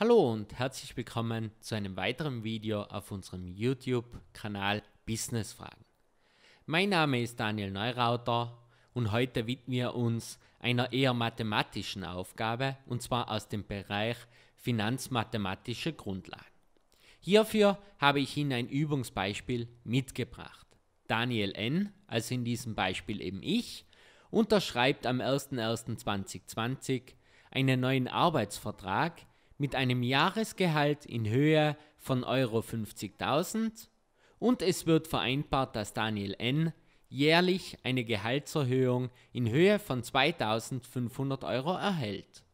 Hallo und herzlich willkommen zu einem weiteren Video auf unserem YouTube-Kanal Business Fragen. Mein Name ist Daniel Neurauter und heute widmen wir uns einer eher mathematischen Aufgabe und zwar aus dem Bereich Finanzmathematische Grundlagen. Hierfür habe ich Ihnen ein Übungsbeispiel mitgebracht. Daniel N., also in diesem Beispiel eben ich, unterschreibt am 01.01.2020 einen neuen Arbeitsvertrag mit einem Jahresgehalt in Höhe von Euro 50.000 und es wird vereinbart, dass Daniel N. jährlich eine Gehaltserhöhung in Höhe von 2.500 Euro erhält.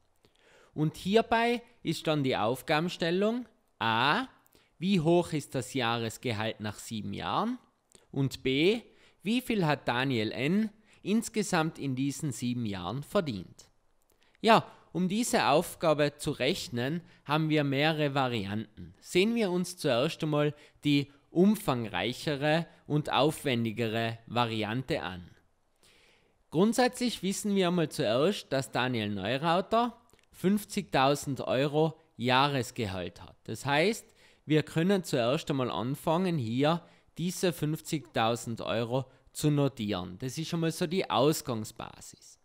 Und hierbei ist dann die Aufgabenstellung a. Wie hoch ist das Jahresgehalt nach sieben Jahren? Und b. Wie viel hat Daniel N. insgesamt in diesen sieben Jahren verdient? Ja, um diese Aufgabe zu rechnen, haben wir mehrere Varianten. Sehen wir uns zuerst einmal die umfangreichere und aufwendigere Variante an. Grundsätzlich wissen wir einmal zuerst, dass Daniel Neurauter 50.000 Euro Jahresgehalt hat. Das heißt, wir können zuerst einmal anfangen, hier diese 50.000 Euro zu notieren. Das ist schon mal so die Ausgangsbasis.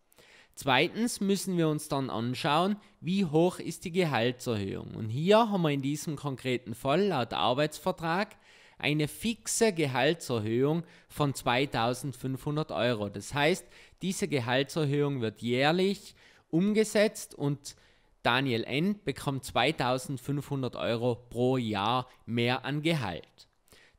Zweitens müssen wir uns dann anschauen, wie hoch ist die Gehaltserhöhung. Und hier haben wir in diesem konkreten Fall laut Arbeitsvertrag eine fixe Gehaltserhöhung von 2500 Euro. Das heißt, diese Gehaltserhöhung wird jährlich umgesetzt und Daniel N. bekommt 2500 Euro pro Jahr mehr an Gehalt.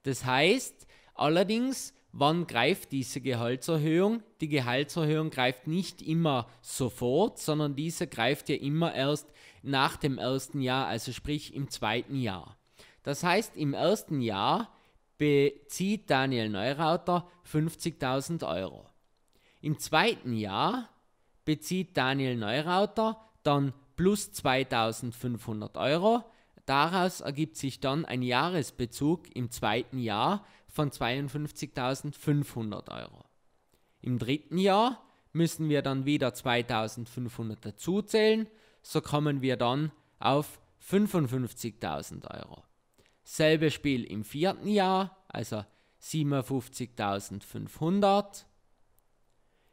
Das heißt allerdings, wann greift diese Gehaltserhöhung? Die Gehaltserhöhung greift nicht immer sofort, sondern diese greift ja immer erst nach dem ersten Jahr, also sprich im zweiten Jahr. Das heißt, im ersten Jahr bezieht Daniel Neurauter 50.000 Euro. Im zweiten Jahr bezieht Daniel Neurauter dann plus 2.500 Euro. Daraus ergibt sich dann ein Jahresbezug im zweiten Jahr von 52.500 Euro. Im dritten Jahr müssen wir dann wieder 2.500 dazuzählen, so kommen wir dann auf 55.000 Euro. Selbe Spiel im vierten Jahr, also 57.500.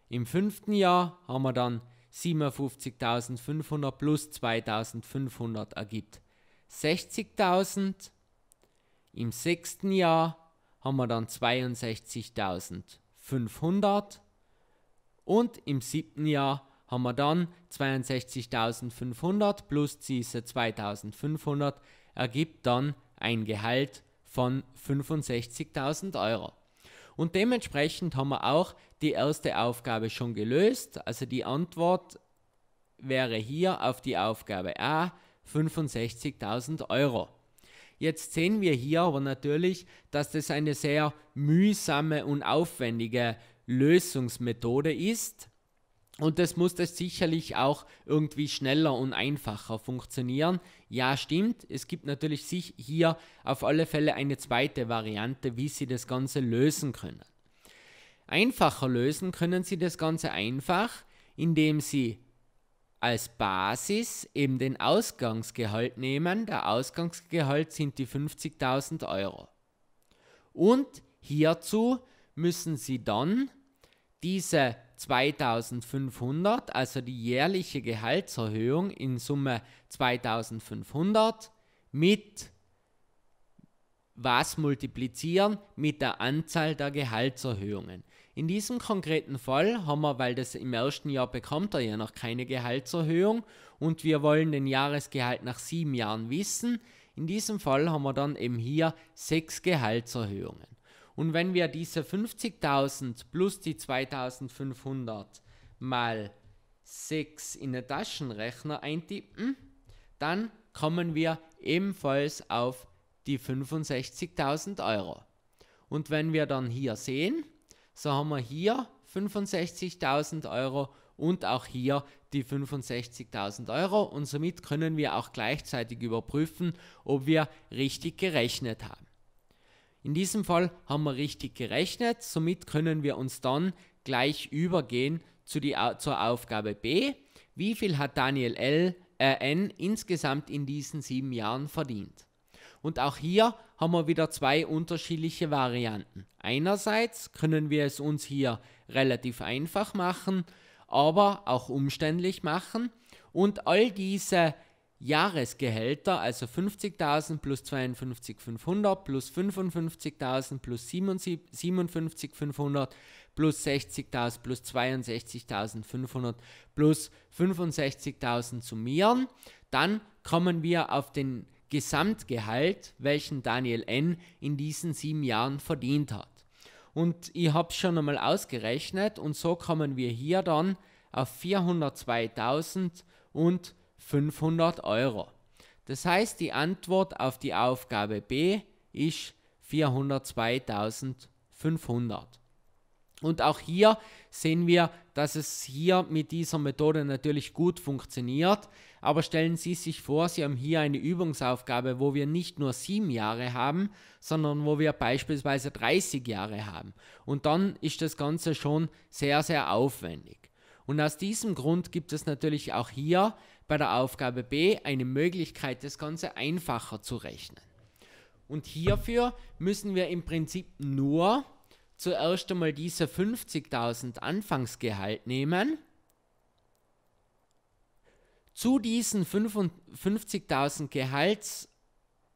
Im fünften Jahr haben wir dann 57.500 plus 2.500 ergibt 60.000. Im sechsten Jahr haben wir dann 62.500 und im siebten Jahr haben wir dann 62.500 plus diese 2.500 ergibt dann ein Gehalt von 65.000 Euro. Und dementsprechend haben wir auch die erste Aufgabe schon gelöst. Also die Antwort wäre hier auf die Aufgabe A 65.000 Euro. Jetzt sehen wir hier aber natürlich, dass das eine sehr mühsame und aufwendige Lösungsmethode ist. Und das muss das sicherlich auch irgendwie schneller und einfacher funktionieren. Ja, stimmt. Es gibt natürlich sich hier auf alle Fälle eine zweite Variante, wie Sie das Ganze lösen können. Einfacher lösen können Sie das Ganze einfach, indem Sie als Basis eben den Ausgangsgehalt nehmen. Der Ausgangsgehalt sind die 50.000 Euro. Und hierzu müssen Sie dann diese 2500, also die jährliche Gehaltserhöhung in Summe 2500, mit was multiplizieren? Mit der Anzahl der Gehaltserhöhungen. In diesem konkreten Fall haben wir, weil das im ersten Jahr bekommt er ja noch keine Gehaltserhöhung und wir wollen den Jahresgehalt nach sieben Jahren wissen. In diesem Fall haben wir dann eben hier sechs Gehaltserhöhungen. Und wenn wir diese 50.000 plus die 2.500 mal 6 in den Taschenrechner eintippen, dann kommen wir ebenfalls auf die 65.000 Euro. Und wenn wir dann hier sehen, so haben wir hier 65.000 Euro und auch hier die 65.000 Euro und somit können wir auch gleichzeitig überprüfen, ob wir richtig gerechnet haben. In diesem Fall haben wir richtig gerechnet, somit können wir uns dann gleich übergehen zu die, zur Aufgabe B. Wie viel hat Daniel L, äh N insgesamt in diesen sieben Jahren verdient? Und auch hier haben wir wieder zwei unterschiedliche Varianten. Einerseits können wir es uns hier relativ einfach machen, aber auch umständlich machen. Und all diese Jahresgehälter, also 50.000 plus 52.500 plus 55.000 plus 57.500 plus 60.000 plus 62.500 plus 65.000 summieren, dann kommen wir auf den Gesamtgehalt, welchen Daniel N. in diesen sieben Jahren verdient hat. Und ich habe es schon einmal ausgerechnet und so kommen wir hier dann auf 402.500 Euro. Das heißt, die Antwort auf die Aufgabe B ist 402.500. Und auch hier sehen wir, dass es hier mit dieser Methode natürlich gut funktioniert. Aber stellen Sie sich vor, Sie haben hier eine Übungsaufgabe, wo wir nicht nur sieben Jahre haben, sondern wo wir beispielsweise 30 Jahre haben. Und dann ist das Ganze schon sehr, sehr aufwendig. Und aus diesem Grund gibt es natürlich auch hier bei der Aufgabe B eine Möglichkeit, das Ganze einfacher zu rechnen. Und hierfür müssen wir im Prinzip nur zuerst einmal diese 50.000 Anfangsgehalt nehmen. Zu diesen 50.000 Gehalts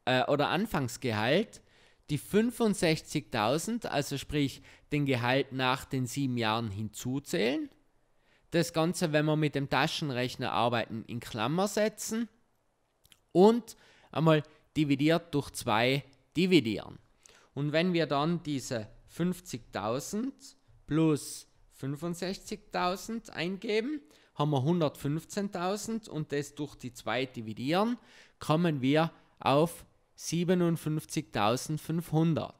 äh, oder Anfangsgehalt die 65.000, also sprich den Gehalt nach den sieben Jahren hinzuzählen. Das Ganze, wenn wir mit dem Taschenrechner arbeiten, in Klammer setzen und einmal dividiert durch 2 dividieren. Und wenn wir dann diese 50.000 plus 65.000 eingeben, haben wir 115.000 und das durch die 2 dividieren, kommen wir auf 57.500.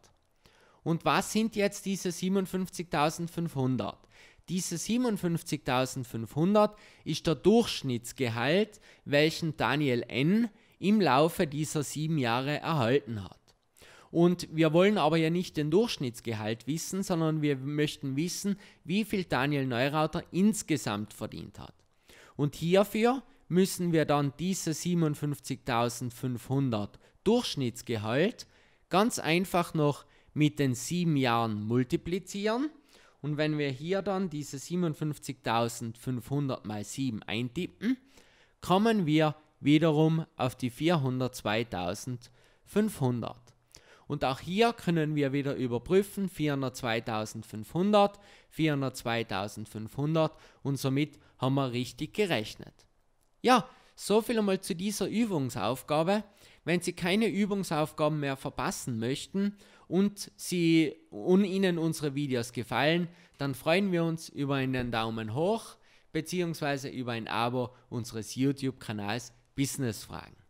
Und was sind jetzt diese 57.500? Diese 57.500 ist der Durchschnittsgehalt, welchen Daniel N. im Laufe dieser sieben Jahre erhalten hat. Und wir wollen aber ja nicht den Durchschnittsgehalt wissen, sondern wir möchten wissen, wie viel Daniel Neurauter insgesamt verdient hat. Und hierfür müssen wir dann diese 57.500 Durchschnittsgehalt ganz einfach noch mit den sieben Jahren multiplizieren. Und wenn wir hier dann diese 57.500 mal 7 eintippen, kommen wir wiederum auf die 402.500. Und auch hier können wir wieder überprüfen 400 2500, und somit haben wir richtig gerechnet. Ja, so viel einmal zu dieser Übungsaufgabe. Wenn Sie keine Übungsaufgaben mehr verpassen möchten und, Sie, und Ihnen unsere Videos gefallen, dann freuen wir uns über einen Daumen hoch bzw. über ein Abo unseres YouTube-Kanals Business Fragen.